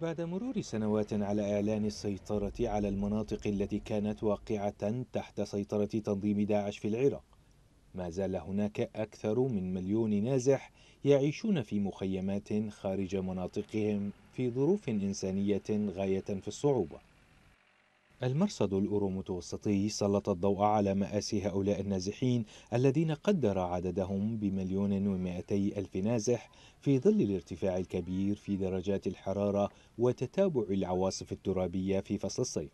بعد مرور سنوات على إعلان السيطرة على المناطق التي كانت واقعة تحت سيطرة تنظيم داعش في العراق ما زال هناك أكثر من مليون نازح يعيشون في مخيمات خارج مناطقهم في ظروف إنسانية غاية في الصعوبة المرصد الأورومتوسطي سلط الضوء على مآسي هؤلاء النازحين الذين قدر عددهم بمليون ومائتي ألف نازح في ظل الارتفاع الكبير في درجات الحرارة وتتابع العواصف الترابية في فصل الصيف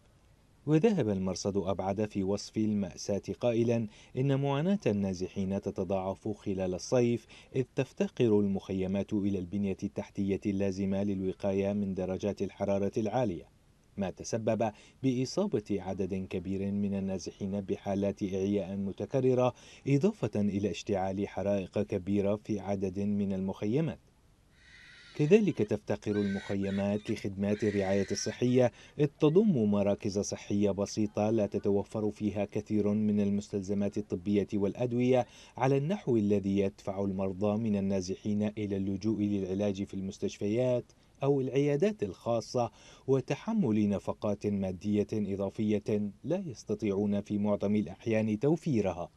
وذهب المرصد أبعد في وصف المأساة قائلا إن معاناة النازحين تتضاعف خلال الصيف إذ تفتقر المخيمات إلى البنية التحتية اللازمة للوقاية من درجات الحرارة العالية ما تسبب بإصابة عدد كبير من النازحين بحالات إعياء متكررة إضافة إلى اشتعال حرائق كبيرة في عدد من المخيمات كذلك تفتقر المخيمات لخدمات الرعاية الصحية إذ تضم مراكز صحية بسيطة لا تتوفر فيها كثير من المستلزمات الطبية والأدوية على النحو الذي يدفع المرضى من النازحين إلى اللجوء للعلاج في المستشفيات أو العيادات الخاصة وتحمل نفقات مادية إضافية لا يستطيعون في معظم الأحيان توفيرها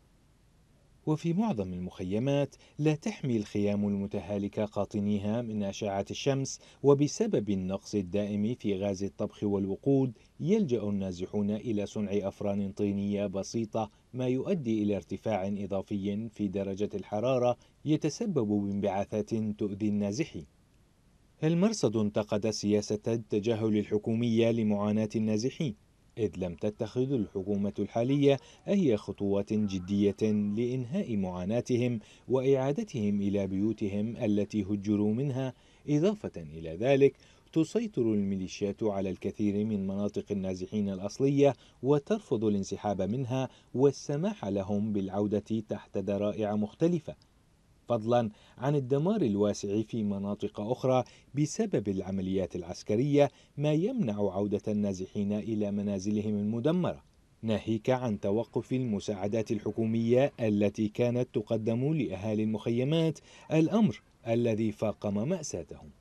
وفي معظم المخيمات لا تحمي الخيام المتهالكة قاطنيها من أشعة الشمس وبسبب النقص الدائم في غاز الطبخ والوقود يلجأ النازحون إلى صنع أفران طينية بسيطة ما يؤدي إلى ارتفاع إضافي في درجة الحرارة يتسبب بانبعاثات تؤذي النازحين المرصد انتقد سياسة التجاهل الحكومية لمعاناة النازحين؟ إذ لم تتخذ الحكومة الحالية أي خطوات جدية لإنهاء معاناتهم وإعادتهم إلى بيوتهم التي هجروا منها إضافة إلى ذلك تسيطر الميليشيات على الكثير من مناطق النازحين الأصلية وترفض الانسحاب منها والسماح لهم بالعودة تحت ذرائع مختلفة فضلا عن الدمار الواسع في مناطق أخرى بسبب العمليات العسكرية ما يمنع عودة النازحين إلى منازلهم المدمرة ناهيك عن توقف المساعدات الحكومية التي كانت تقدم لأهالي المخيمات الأمر الذي فاقم مأساتهم